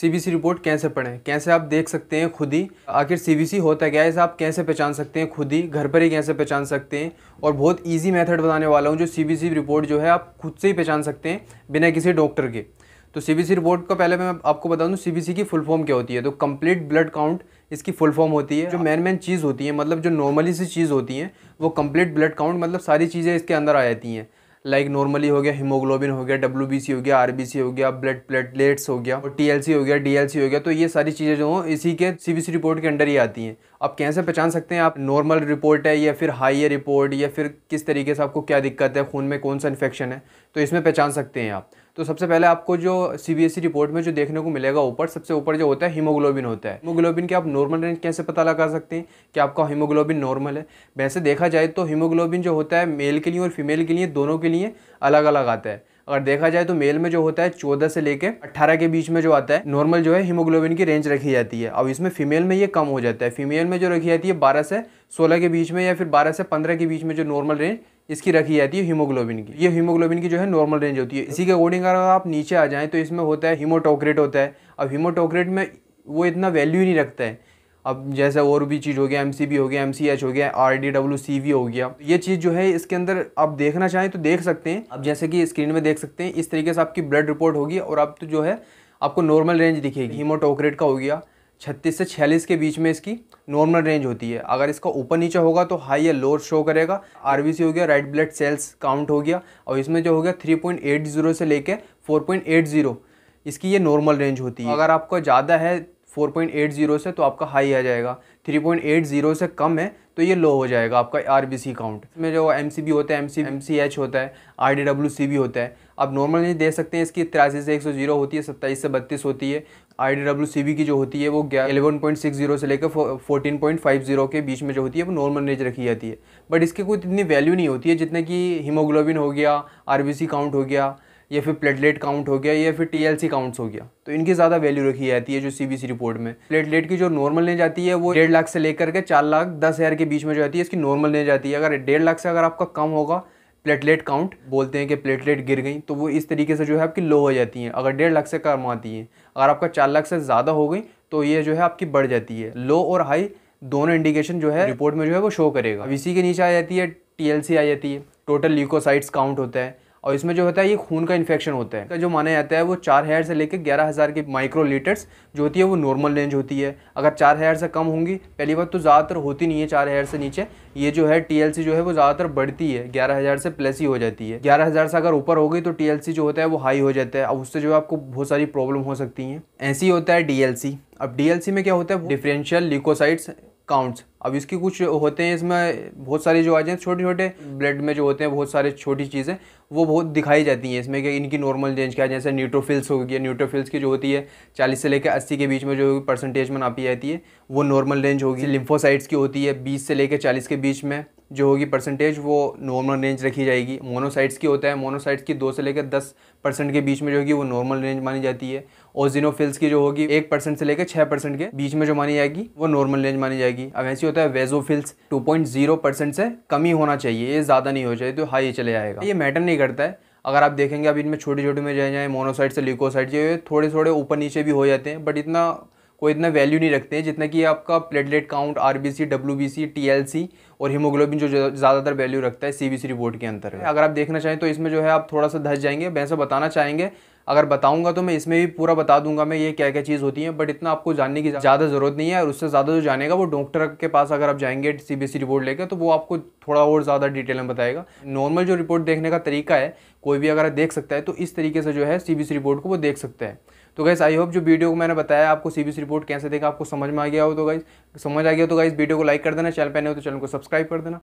CBC report कैसे पढ़ें कैसे आप देख सकते हैं खुद ही आखिर सीबीसी होता क्या है आप कैसे पहचान सकते हैं खुद ही घर पर ही कैसे पहचान सकते हैं और बहुत ईजी मेथड बताने वाला हूँ जो सीबीसी रिपोर्ट जो है आप खुद से ही पहचान सकते हैं बिना किसी डॉक्टर के तो सीबीसी रिपोर्ट का पहले मैं आपको बता दूँ सी की फुल फॉर्म क्या होती है तो कम्प्लीट ब्लड काउंट इसकी फुल फॉर्म होती है जो मेन मेन चीज़ होती है मतलब जो नॉर्मली सी चीज़ होती है वो कम्प्लीट ब्लड काउंट मतलब सारी चीज़ें इसके अंदर आ जाती हैं लाइक नॉर्मली हो गया हीमोग्लोबिन हो गया डब्ल्यू हो गया आर हो गया ब्लड प्लेटलेट्स हो गया और टी हो गया डी हो गया तो ये सारी चीज़ें जो हों इसी के सी रिपोर्ट के अंडर ही आती हैं आप कैसे पहचान सकते हैं आप नॉर्मल रिपोर्ट है या फिर हाई रिपोर्ट या फिर किस तरीके से आपको क्या दिक्कत है खून में कौन सा इन्फेक्शन है तो इसमें पहचान सकते हैं आप तो सबसे पहले आपको जो सीबीएसई रिपोर्ट e में जो देखने को मिलेगा ऊपर सबसे ऊपर जो होता है हीमोग्लोबिन होता है हीमोग्लोबिन की आप नॉर्मल रेंज कैसे पता लगा सकते हैं कि आपका हीमोग्लोबिन नॉर्मल है वैसे देखा जाए तो हीमोग्लोबिन जो होता है मेल के लिए और फीमेल के लिए दोनों के लिए अलग अलग आता है अगर देखा जाए तो मेल में जो होता है चौदह से लेकर अट्ठारह के बीच में जो आता है नॉर्मल जो है हीमोग्लोबिन की रेंज रखी जाती है अब इसमें फीमेल में ये कम हो जाता है फीमेल में जो रखी जाती है बारह से सोलह के बीच में या फिर बारह से पंद्रह के बीच में जो नॉर्मल रेंज इसकी रखी जाती है हीमोग्लोबिन की ये हीमोग्लोबिन की जो है नॉर्मल रेंज होती है इसी के अकॉर्डिंग अगर आप नीचे आ जाएँ तो इसमें होता है हीमोटोक्रेट होता है अब हीमोटोक्रेट में वो इतना वैल्यू नहीं रखता है अब जैसे और भी चीज़ हो गया एम हो गया एम हो गया R D W C V हो गया ये चीज़ जो है इसके अंदर आप देखना चाहें तो देख सकते हैं अब जैसे कि स्क्रीन में देख सकते हैं इस तरीके से आपकी ब्लड रिपोर्ट होगी और आप तो जो है आपको नॉर्मल रेंज दिखेगी हीमोटोक्रेट का हो गया छत्तीस से छियालीस के बीच में इसकी नॉर्मल रेंज होती है अगर इसका ऊपर नीचे होगा तो हाई या लोअर शो करेगा आरबीसी हो गया राइट ब्लड सेल्स काउंट हो गया और इसमें जो हो गया 3.80 से लेके 4.80 इसकी ये नॉर्मल रेंज होती है अगर आपको ज़्यादा है 4.80 से तो आपका हाई आ जाएगा 3.80 से कम है तो ये लो हो जाएगा आपका आर काउंट इसमें जो एम सी होता है एम सी होता है आर भी होता है आप नॉर्मल नहीं दे सकते हैं इसकी तिरासी से एक सौ जीरो होती है सत्ताईस से बत्तीस होती है आर की जो होती है वो एलेवन पॉइंट सिक्स जीरो से लेकर फोर्टीन पॉइंट फाइव जीरो के बीच में जो होती है वो नॉर्मल रेंज रखी जाती है बट इसकी कोई इतनी वैल्यू नहीं होती है जितने कि हीमोग्लोबिन हो गया आर काउंट हो गया या फिर प्लेटलेट काउंट हो गया या फिर टीएलसी काउंट्स हो गया तो इनकी ज़्यादा वैल्यू रखी जाती है जो सीबीसी रिपोर्ट में प्लेटलेट की जो नॉर्मल नहीं जाती है वो डेढ़ लाख से लेकर के चार लाख दस हज़ार के बीच में जो आती है इसकी नॉर्मल नहीं जाती है अगर डेढ़ लाख से अगर आपका कम होगा प्लेटलेट काउंट बोलते हैं कि प्लेटलेट गिर गई तो वो इस तरीके से जो है आपकी लो हो जाती हैं अगर डेढ़ लाख से कम आती हैं अगर आपका चार लाख से ज़्यादा हो गई तो ये जो है आपकी बढ़ जाती है लो और हाई दोनों इंडिकेशन जो है रिपोर्ट में जो है वो शो करेगा अब इसी के नीचे आ जाती है टी आ जाती है टोटल ल्यूकोसाइट्स काउंट होता है और इसमें जो होता है ये खून का इन्फेक्शन होता है जो माना जाता है वो चार हेयर से लेकर ग्यारह हज़ार की माइक्रो लीटर्स जो होती है वो नॉर्मल रेंज होती है अगर चार हेयर से कम होंगी पहली बात तो ज़्यादातर होती नहीं है चार हेयर से नीचे ये जो है टी जो है वो ज़्यादातर बढ़ती है ग्यारह हज़ार से प्लस ही हो जाती है ग्यारह हज़ार से अगर ऊपर हो गई तो टी जो होता है वो हाई हो जाता है अब उससे जो है आपको बहुत सारी प्रॉब्लम हो सकती हैं ऐसे ही होता है डी अब डी में क्या होता है डिफरेंशियल लिकोसाइड्स काउंट्स अब इसके कुछ होते हैं इसमें बहुत सारी जो आ जाए छोटे छोटे ब्लड में जो होते हैं बहुत सारी छोटी चीज़ें वो बहुत दिखाई जाती हैं इसमें कि इनकी नॉर्मल रेंज क्या जैसे न्यूट्रोफिल्स होगी न्यूट्रोफिल्स की जो होती है चालीस से लेकर अस्सी के बीच में जो परसेंटेज में नापी जाती है वो नॉर्मल रेंज होगी लिम्फोसाइट्स की होती है बीस से लेकर चालीस के बीच में जो होगी परसेंटेज वो नॉर्मल रेंज रखी जाएगी मोनोसाइट्स की होता है मोनोसाइट्स की दो से लेकर दस परसेंट के बीच में जो होगी वो नॉर्मल रेंज मानी जाती है ओजिनोफिल्स की जो होगी एक परसेंट से लेकर छः परसेंट के बीच में जो मानी जाएगी वो नॉर्मल रेंज मानी जाएगी अब ऐसी होता है वेजोफिल्स 2.0 परसेंट से कमी होना चाहिए ये ज़्यादा नहीं हो चाहिए तो हाई चले जाएगा ये मैटर नहीं करता है अगर आप देखेंगे अब इनमें छोटे छोटे में जाए जाए मोनोसाइड से लिकोसाइड ये थोड़े थोड़े ऊपर नीचे भी हो जाते हैं बट इतना कोई इतना वैल्यू नहीं रखते हैं जितना कि आपका platelet count R B C और हीमोग्लोबिन जो ज़्यादातर वैल्यू रखता है सी रिपोर्ट के अंतर्गत अगर आप देखना चाहें तो इसमें जो है आप थोड़ा सा धस जाएंगे वैसे बताना चाहेंगे अगर बताऊंगा तो मैं इसमें भी पूरा बता दूंगा मैं ये क्या क्या चीज़ होती है बट इतना आपको जानने की ज़्यादा ज़रूरत नहीं है और उससे ज़्यादा जो जानेगा वो डॉक्टर के पास अगर आप जाएंगे सी रिपोर्ट लेकर तो वो आपको थोड़ा और ज़्यादा डिटेल में बताएगा नॉर्मल जो रिपोर्ट देखने का तरीका है कोई भी अगर देख सकता है तो इस तरीके से जो है सी रिपोर्ट e को वो देख सकता है तो गाइस आई होप जो वीडियो को मैंने बताया आपको सी रिपोर्ट e कैसे देखा आपको समझ में आ गया हो तो गाइस समझ आ गया तो गाइस वीडियो को लाइक कर देना चैनल पर नहीं हो तो चैनल को सब्सक्राइब कर देना